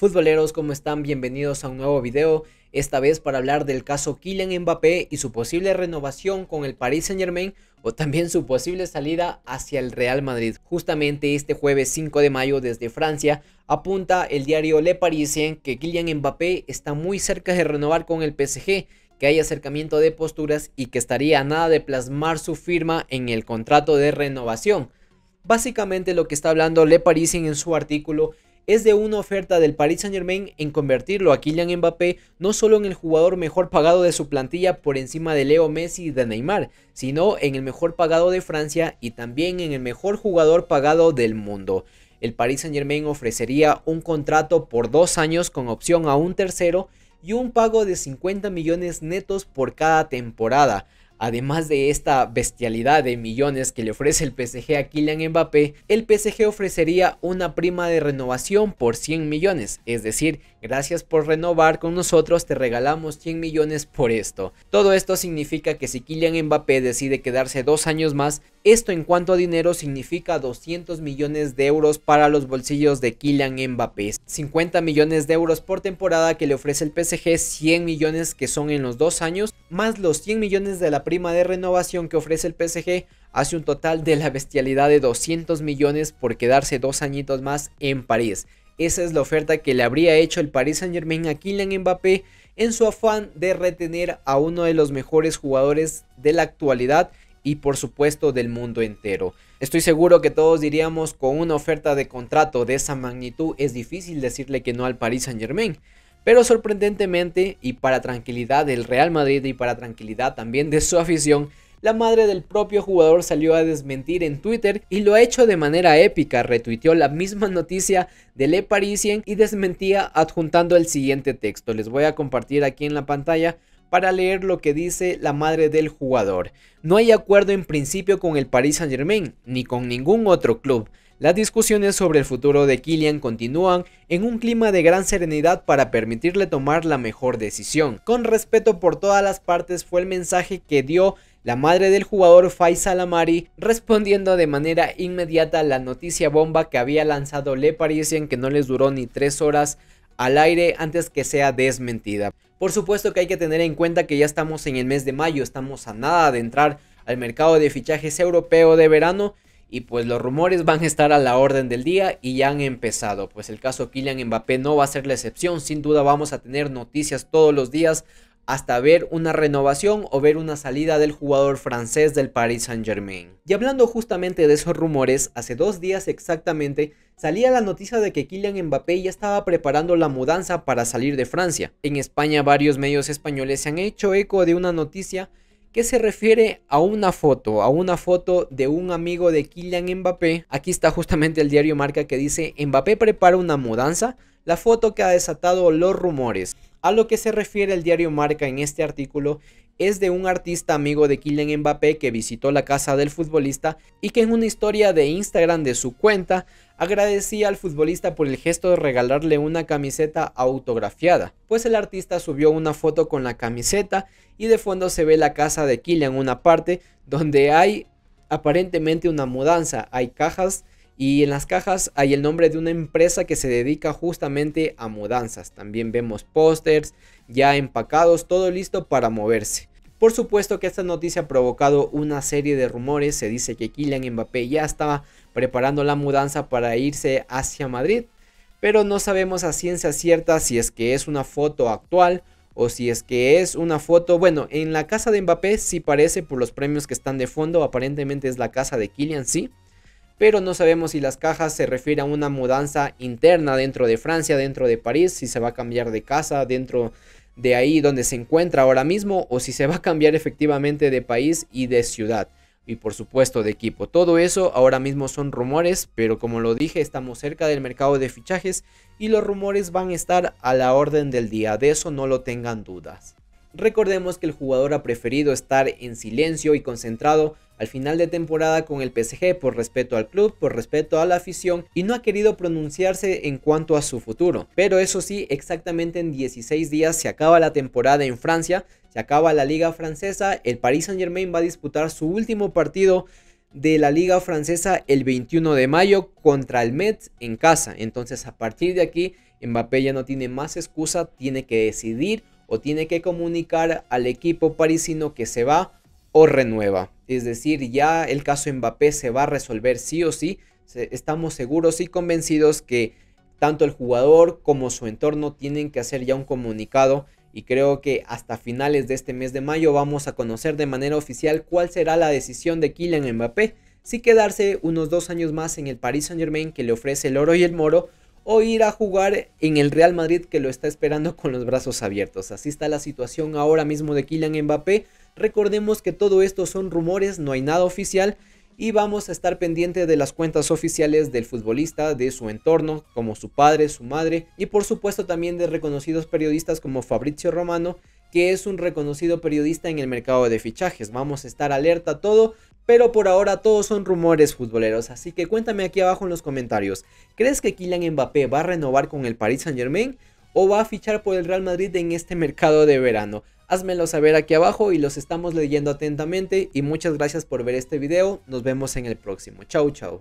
Futboleros, ¿cómo están? Bienvenidos a un nuevo video, esta vez para hablar del caso Kylian Mbappé y su posible renovación con el Paris Saint Germain o también su posible salida hacia el Real Madrid. Justamente este jueves 5 de mayo desde Francia apunta el diario Le Parisien que Kylian Mbappé está muy cerca de renovar con el PSG, que hay acercamiento de posturas y que estaría a nada de plasmar su firma en el contrato de renovación. Básicamente lo que está hablando Le Parisien en su artículo es de una oferta del Paris Saint Germain en convertirlo a Kylian Mbappé no solo en el jugador mejor pagado de su plantilla por encima de Leo Messi y de Neymar, sino en el mejor pagado de Francia y también en el mejor jugador pagado del mundo el Paris Saint Germain ofrecería un contrato por dos años con opción a un tercero y un pago de 50 millones netos por cada temporada. Además de esta bestialidad de millones que le ofrece el PSG a Kylian Mbappé, el PSG ofrecería una prima de renovación por 100 millones, es decir, Gracias por renovar con nosotros, te regalamos 100 millones por esto. Todo esto significa que si Kylian Mbappé decide quedarse dos años más, esto en cuanto a dinero significa 200 millones de euros para los bolsillos de Kylian Mbappé, 50 millones de euros por temporada que le ofrece el PSG, 100 millones que son en los dos años, más los 100 millones de la prima de renovación que ofrece el PSG, hace un total de la bestialidad de 200 millones por quedarse dos añitos más en París. Esa es la oferta que le habría hecho el Paris Saint Germain a Kylian Mbappé en su afán de retener a uno de los mejores jugadores de la actualidad y por supuesto del mundo entero. Estoy seguro que todos diríamos con una oferta de contrato de esa magnitud es difícil decirle que no al Paris Saint Germain. Pero sorprendentemente y para tranquilidad del Real Madrid y para tranquilidad también de su afición, la madre del propio jugador salió a desmentir en Twitter y lo ha hecho de manera épica, retuiteó la misma noticia de Le Parisien y desmentía adjuntando el siguiente texto. Les voy a compartir aquí en la pantalla para leer lo que dice la madre del jugador. No hay acuerdo en principio con el Paris Saint Germain ni con ningún otro club. Las discusiones sobre el futuro de Kylian continúan en un clima de gran serenidad para permitirle tomar la mejor decisión. Con respeto por todas las partes fue el mensaje que dio la madre del jugador Faisal Salamari respondiendo de manera inmediata a la noticia bomba que había lanzado Le Parisien que no les duró ni tres horas al aire antes que sea desmentida. Por supuesto que hay que tener en cuenta que ya estamos en el mes de mayo, estamos a nada de entrar al mercado de fichajes europeo de verano y pues los rumores van a estar a la orden del día y ya han empezado. Pues el caso Kylian Mbappé no va a ser la excepción, sin duda vamos a tener noticias todos los días hasta ver una renovación o ver una salida del jugador francés del Paris Saint Germain. Y hablando justamente de esos rumores, hace dos días exactamente salía la noticia de que Kylian Mbappé ya estaba preparando la mudanza para salir de Francia. En España varios medios españoles se han hecho eco de una noticia que se refiere a una foto, a una foto de un amigo de Kylian Mbappé. Aquí está justamente el diario Marca que dice Mbappé prepara una mudanza, la foto que ha desatado los rumores. A lo que se refiere el diario Marca en este artículo es de un artista amigo de Kylian Mbappé que visitó la casa del futbolista y que en una historia de Instagram de su cuenta agradecía al futbolista por el gesto de regalarle una camiseta autografiada, pues el artista subió una foto con la camiseta y de fondo se ve la casa de Kylian, una parte donde hay aparentemente una mudanza, hay cajas y en las cajas hay el nombre de una empresa que se dedica justamente a mudanzas. También vemos pósters ya empacados, todo listo para moverse. Por supuesto que esta noticia ha provocado una serie de rumores. Se dice que Kylian Mbappé ya estaba preparando la mudanza para irse hacia Madrid. Pero no sabemos a ciencia cierta si es que es una foto actual o si es que es una foto, bueno, en la casa de Mbappé sí parece por los premios que están de fondo, aparentemente es la casa de Kylian, sí, pero no sabemos si las cajas se refieren a una mudanza interna dentro de Francia, dentro de París, si se va a cambiar de casa dentro de ahí donde se encuentra ahora mismo o si se va a cambiar efectivamente de país y de ciudad y por supuesto de equipo. Todo eso ahora mismo son rumores, pero como lo dije, estamos cerca del mercado de fichajes y los rumores van a estar a la orden del día, de eso no lo tengan dudas. Recordemos que el jugador ha preferido estar en silencio y concentrado al final de temporada con el PSG por respeto al club, por respeto a la afición y no ha querido pronunciarse en cuanto a su futuro. Pero eso sí, exactamente en 16 días se acaba la temporada en Francia, se acaba la liga francesa, el Paris Saint Germain va a disputar su último partido de la liga francesa el 21 de mayo contra el Metz en casa. Entonces a partir de aquí Mbappé ya no tiene más excusa, tiene que decidir o tiene que comunicar al equipo parisino que se va o renueva. Es decir, ya el caso Mbappé se va a resolver sí o sí. Estamos seguros y convencidos que tanto el jugador como su entorno tienen que hacer ya un comunicado y creo que hasta finales de este mes de mayo vamos a conocer de manera oficial cuál será la decisión de Kylian Mbappé, si quedarse unos dos años más en el Paris Saint Germain que le ofrece el oro y el moro o ir a jugar en el Real Madrid que lo está esperando con los brazos abiertos. Así está la situación ahora mismo de Kylian Mbappé. Recordemos que todo esto son rumores, no hay nada oficial y vamos a estar pendiente de las cuentas oficiales del futbolista, de su entorno, como su padre, su madre y por supuesto también de reconocidos periodistas como Fabrizio Romano, que es un reconocido periodista en el mercado de fichajes. Vamos a estar alerta a todo pero por ahora todos son rumores futboleros, así que cuéntame aquí abajo en los comentarios, ¿crees que Kylian Mbappé va a renovar con el Paris Saint Germain o va a fichar por el Real Madrid en este mercado de verano? Házmelo saber aquí abajo y los estamos leyendo atentamente y muchas gracias por ver este video, nos vemos en el próximo, chau chau.